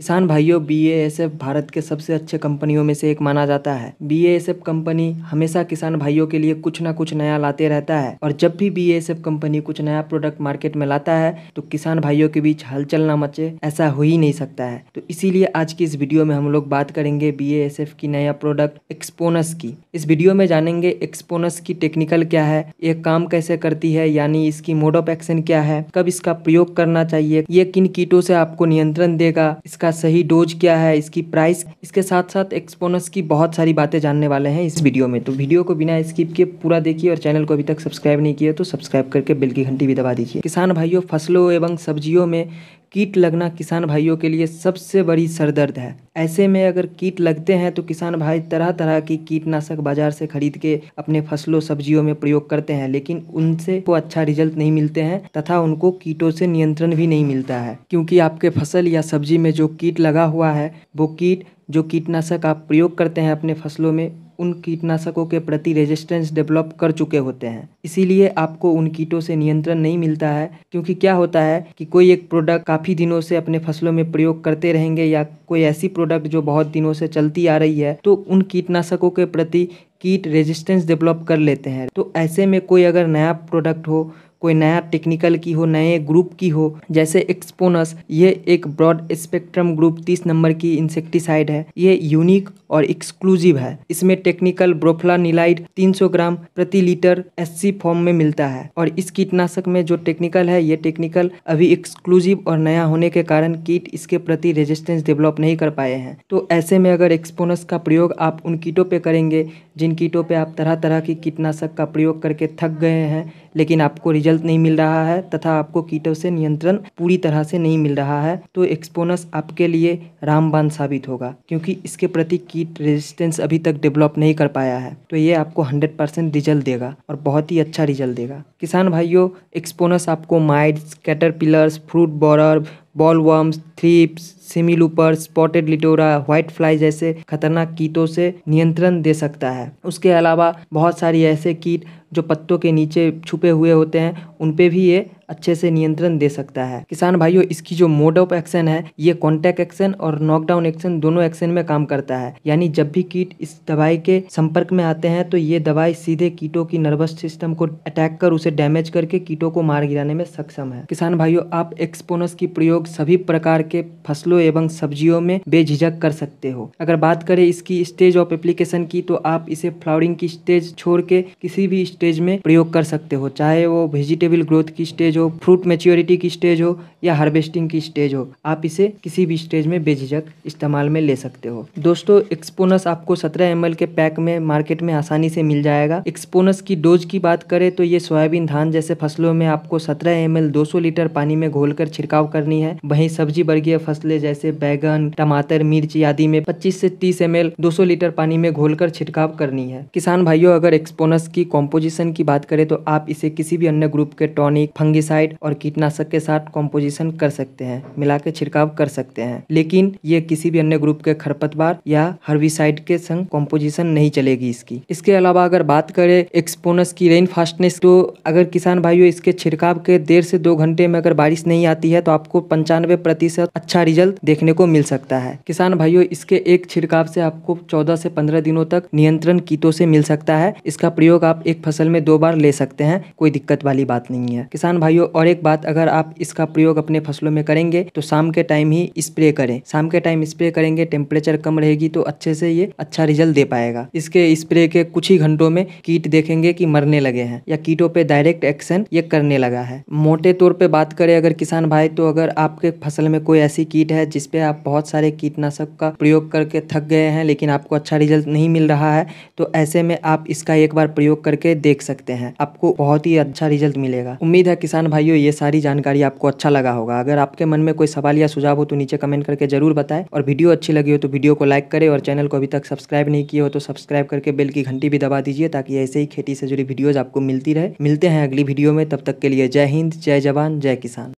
किसान भाइयों बीएएसएफ भारत के सबसे अच्छे कंपनियों में से एक माना जाता है बीएएसएफ कंपनी हमेशा किसान भाइयों के लिए कुछ ना कुछ नया लाते रहता है और जब भी बीएएसएफ कंपनी कुछ नया प्रोडक्ट मार्केट में लाता है तो किसान भाइयों के बीच हलचल ना मचे ऐसा हो ही नहीं सकता है तो इसीलिए आज की इस वीडियो में हम लोग बात करेंगे बी की नया प्रोडक्ट एक्सपोनस की इस वीडियो में जानेंगे एक्सपोनस की टेक्निकल क्या है ये काम कैसे करती है यानी इसकी मोड ऑफ एक्शन क्या है कब इसका प्रयोग करना चाहिए ये किन कीटों से आपको नियंत्रण देगा इसका का सही डोज क्या है इसकी प्राइस इसके साथ साथ एक्सपोनस की बहुत सारी बातें जानने वाले हैं इस वीडियो में तो वीडियो को बिना स्किप किए पूरा देखिए और चैनल को अभी तक सब्सक्राइब नहीं किया तो सब्सक्राइब करके बिल की घंटी भी दबा दीजिए किसान भाइयों फसलों एवं सब्जियों में कीट लगना किसान भाइयों के लिए सबसे बड़ी सरदर्द है ऐसे में अगर कीट लगते हैं तो किसान भाई तरह तरह की कीटनाशक बाजार से खरीद के अपने फसलों सब्जियों में प्रयोग करते हैं लेकिन उनसे को अच्छा रिजल्ट नहीं मिलते हैं तथा उनको कीटों से नियंत्रण भी नहीं मिलता है क्योंकि आपके फसल या सब्जी में जो कीट लगा हुआ है वो कीट जो कीटनाशक आप प्रयोग करते हैं अपने फसलों में उन कीटनाशकों के प्रति रेजिस्टेंस डेवलप कर चुके होते हैं इसीलिए आपको उन कीटों से नियंत्रण नहीं मिलता है क्योंकि क्या होता है कि कोई एक प्रोडक्ट काफ़ी दिनों से अपने फसलों में प्रयोग करते रहेंगे या कोई ऐसी प्रोडक्ट जो बहुत दिनों से चलती आ रही है तो उन कीटनाशकों के प्रति कीट रेजिस्टेंस डेवलप कर लेते हैं तो ऐसे में कोई अगर नया प्रोडक्ट हो कोई नया टेक्निकल की हो नए ग्रुप की हो जैसे एक्सपोनस ये एक ब्रॉड स्पेक्ट्रम ग्रुप तीस नंबर की इंसेक्टिसाइड है ये यूनिक और एक्सक्लूसिव है इसमें टेक्निकल ब्रोफला नीलाइड 300 ग्राम प्रति लीटर एस फॉर्म में मिलता है और इस कीटनाशक में जो टेक्निकल है ये टेक्निकल अभी एक्सक्लूसिव और नया होने के कारण कीट इसके प्रति रेजिस्टेंस डेवलप नहीं कर पाए हैं तो ऐसे में अगर एक्सपोनस का प्रयोग आप उन कीटों पे करेंगे जिन कीटों पे आप तरह तरह की कीटनाशक का प्रयोग करके थक गए हैं लेकिन आपको रिजल्ट नहीं मिल रहा है तथा आपको कीटों से नियंत्रण पूरी तरह से नहीं मिल रहा है तो एक्सपोनस आपके लिए रामबान साबित होगा क्योंकि इसके प्रति कीट रेजिस्टेंस अभी तक डेवलप नहीं कर पाया है तो ये आपको हंड्रेड परसेंट रिजल्ट देगा और बहुत ही अच्छा रिजल्ट देगा किसान भाइयों एक्सपोनस आपको माइड कैटर fruit borer bollworms thrips semilooper spotted litura whitefly जैसे खतरनाक कीटों से नियंत्रण दे सकता है उसके अलावा बहुत सारी ऐसे कीट जो पत्तों के नीचे छुपे हुए होते हैं उन पे भी ये अच्छे से नियंत्रण दे सकता है किसान भाइयों इसकी जो मोड ऑफ एक्शन है ये कॉन्टैक्ट एक्शन और नॉकडाउन एक्शन दोनों एक्शन में काम करता है यानी जब भी कीट इस दवाई के संपर्क में आते हैं तो ये दवाई सीधे कीटों की नर्वस सिस्टम को अटैक कर उसे डैमेज करके कीटों को मार गिराने में सक्षम है किसान भाइयों आप एक्सपोनस की प्रयोग सभी प्रकार के फसलों एवं सब्जियों में बेझिझक कर सकते हो अगर बात करें इसकी स्टेज ऑफ एप्लीकेशन की तो आप इसे फ्लावरिंग की स्टेज छोड़ के किसी भी स्टेज में प्रयोग कर सकते हो चाहे वो वेजिटेबल ग्रोथ की स्टेज हो फ्रूट मेच्योरिटी की स्टेज हो या हार्वेस्टिंग की स्टेज हो आप इसे किसी भी स्टेज में बेझिझक इस्तेमाल में ले सकते हो दोस्तों एक्सपोनस आपको सत्रह एम के पैक में मार्केट में आसानी से मिल जाएगा एक्सपोनस की डोज की बात करें तो ये सोयाबीन धान जैसे फसलों में आपको सत्रह एम एल लीटर पानी में घोलकर छिड़काव करनी है वहीं सब्जी वर्गीय फसलें जैसे बैगन टमाटर मिर्च आदि में 25 से 30 एम 200 लीटर पानी में घोलकर छिड़काव करनी है किसान भाइयों अगर एक्सपोनस की कॉम्पोजिट कॉम्पोजिशन की बात करें तो आप इसे किसी भी अन्य ग्रुप के टॉनिक फंगिसाइड और कीटनाशक के साथ कॉम्पोजिशन कर सकते हैं मिला के छिड़काव कर सकते हैं लेकिन ये किसी भी अन्य ग्रुप के खरपतवार या हर्विसाइड के संग कॉम्पोजिशन नहीं चलेगी इसकी इसके अलावा अगर बात करें एक्सपोनस की रेन फास्टनेस तो अगर किसान भाइयों इसके छिड़काव के देर से दो घंटे में अगर बारिश नहीं आती है तो आपको पंचानवे प्रतिशत अच्छा रिजल्ट देखने को मिल सकता है किसान भाइयों इसके एक छिड़काव से आपको चौदह से पंद्रह दिनों तक नियंत्रण कीटों से मिल सकता है इसका प्रयोग आप एक फसल फसल में दो बार ले सकते हैं कोई दिक्कत वाली बात नहीं है किसान भाइयों और एक बात अगर आप इसका प्रयोग अपने फसलों में करेंगे तो शाम के टाइम ही स्प्रे करें शाम के टाइम स्प्रे करेंगे टेम्परेचर कम रहेगी तो अच्छे से ये अच्छा रिजल्ट दे पाएगा इसके स्प्रे के कुछ ही घंटों में कीट देखेंगे की मरने लगे हैं या कीटों पे डायरेक्ट एक्शन ये करने लगा है मोटे तौर पर बात करें अगर किसान भाई तो अगर आपके फसल में कोई ऐसी कीट है जिसपे आप बहुत सारे कीटनाशक का प्रयोग करके थक गए हैं लेकिन आपको अच्छा रिजल्ट नहीं मिल रहा है तो ऐसे में आप इसका एक बार प्रयोग करके देख देख सकते हैं आपको बहुत ही अच्छा रिजल्ट मिलेगा उम्मीद है किसान भाइयों ये सारी जानकारी आपको अच्छा लगा होगा अगर आपके मन में कोई सवाल या सुझाव हो तो नीचे कमेंट करके जरूर बताएं और वीडियो अच्छी लगी हो तो वीडियो को लाइक करें और चैनल को अभी तक सब्सक्राइब नहीं किया हो तो सब्सक्राइब करके बेल की घंटी भी दबा दीजिए ताकि ऐसे ही खेती से जुड़ी वीडियोज आपको मिलती रहे मिलते हैं अगली वीडियो में तब तक के लिए जय हिंद जय जवान जय किसान